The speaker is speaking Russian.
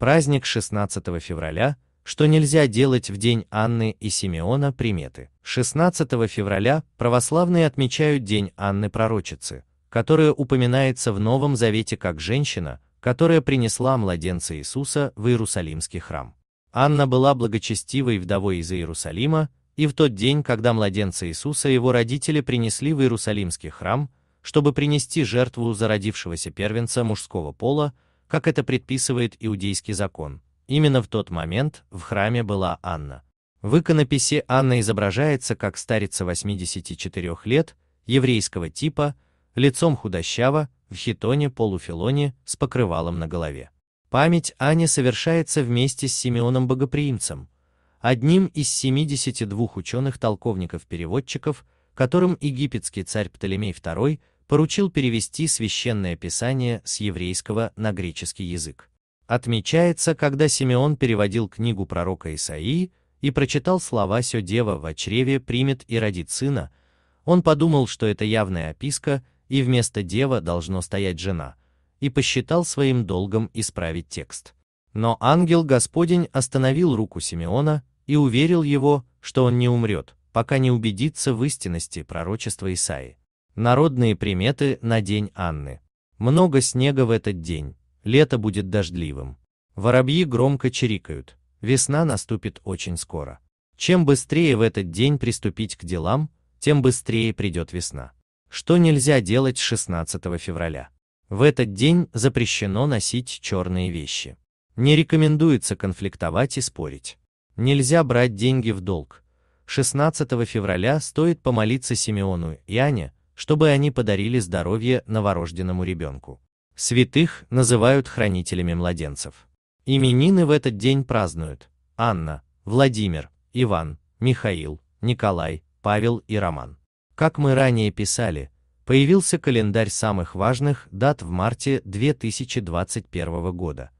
праздник 16 февраля, что нельзя делать в день Анны и Симеона приметы. 16 февраля православные отмечают День Анны Пророчицы, которая упоминается в Новом Завете как женщина, которая принесла младенца Иисуса в Иерусалимский храм. Анна была благочестивой вдовой из Иерусалима, и в тот день, когда младенца Иисуса его родители принесли в Иерусалимский храм, чтобы принести жертву зародившегося первенца мужского пола, как это предписывает иудейский закон. Именно в тот момент в храме была Анна. В иконописи Анна изображается как старица 84 лет, еврейского типа, лицом худощава, в хитоне-полуфилоне с покрывалом на голове. Память Ани совершается вместе с Симеоном Богоприимцем, одним из 72 ученых-толковников-переводчиков, которым египетский царь Птолемей II поручил перевести священное писание с еврейского на греческий язык. Отмечается, когда Симеон переводил книгу пророка Исаии и прочитал слова «Се дева в чреве примет и родит сына», он подумал, что это явная описка, и вместо дева должно стоять жена, и посчитал своим долгом исправить текст. Но ангел Господень остановил руку Симеона и уверил его, что он не умрет, пока не убедится в истинности пророчества Исаии. Народные приметы на день Анны. Много снега в этот день, лето будет дождливым. Воробьи громко чирикают, весна наступит очень скоро. Чем быстрее в этот день приступить к делам, тем быстрее придет весна. Что нельзя делать 16 февраля? В этот день запрещено носить черные вещи. Не рекомендуется конфликтовать и спорить. Нельзя брать деньги в долг. 16 февраля стоит помолиться Симеону и Ане, чтобы они подарили здоровье новорожденному ребенку. Святых называют хранителями младенцев. Именины в этот день празднуют Анна, Владимир, Иван, Михаил, Николай, Павел и Роман. Как мы ранее писали, появился календарь самых важных дат в марте 2021 года –